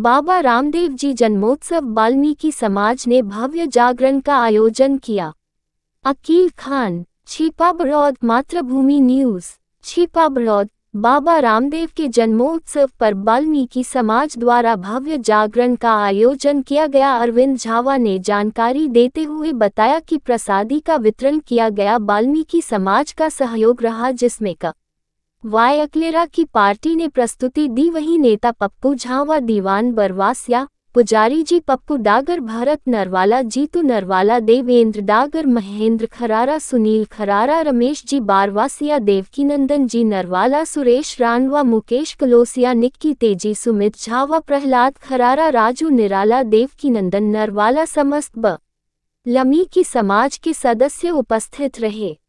बाबा रामदेव जी जन्मोत्सव बाल्मीकि समाज ने भव्य जागरण का आयोजन किया अकील खान छिपाबरौद मातृभूमि न्यूज छिपाबड़ौद बाबा रामदेव के जन्मोत्सव पर बाल्मीकि समाज द्वारा भव्य जागरण का आयोजन किया गया अरविंद झावा ने जानकारी देते हुए बताया कि प्रसादी का वितरण किया गया बाल्मीकि समाज का सहयोग रहा जिसमें का अकलेरा की पार्टी ने प्रस्तुति दी वही नेता पप्पू झा व दीवान बरवासिया पुजारी जी पप्पू डागर भरत नरवाला जीतू नरवाला देवेंद्र डागर महेंद्र खरारा सुनील खरारा रमेश जी बारवासिया देवकीनंदन जी नरवाला सुरेश रानवा मुकेश कलोसिया निक्की तेजी सुमित झा व प्रहलाद खरारा राजू निराला देवकीनंदन नरवाला समस्त ब लमी की समाज के सदस्य उपस्थित रहे